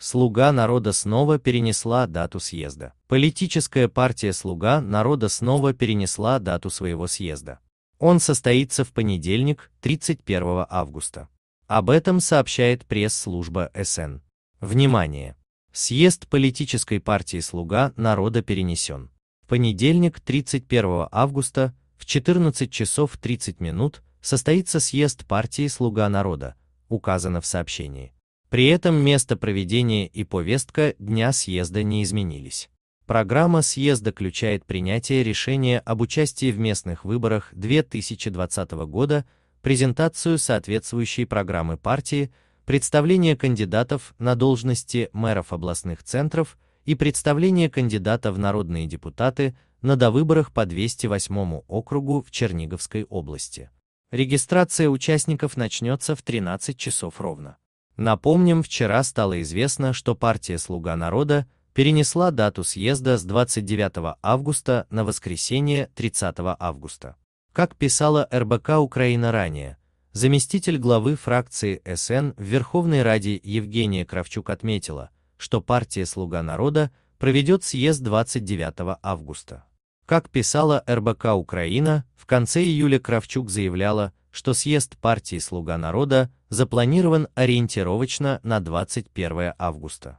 «Слуга народа» снова перенесла дату съезда. Политическая партия «Слуга народа» снова перенесла дату своего съезда. Он состоится в понедельник, 31 августа. Об этом сообщает пресс-служба СН. Внимание! Съезд политической партии «Слуга народа» перенесен. В понедельник, 31 августа, в 14 часов 30 минут состоится съезд партии «Слуга народа», указано в сообщении. При этом место проведения и повестка дня съезда не изменились. Программа съезда включает принятие решения об участии в местных выборах 2020 года, презентацию соответствующей программы партии, представление кандидатов на должности мэров областных центров и представление кандидата в народные депутаты на довыборах по 208 округу в Черниговской области. Регистрация участников начнется в 13 часов ровно. Напомним, вчера стало известно, что партия «Слуга народа» перенесла дату съезда с 29 августа на воскресенье 30 августа. Как писала РБК Украина ранее, заместитель главы фракции СН в Верховной Раде Евгения Кравчук отметила, что партия «Слуга народа» проведет съезд 29 августа. Как писала РБК Украина, в конце июля Кравчук заявляла, что съезд партии «Слуга народа» запланирован ориентировочно на 21 августа.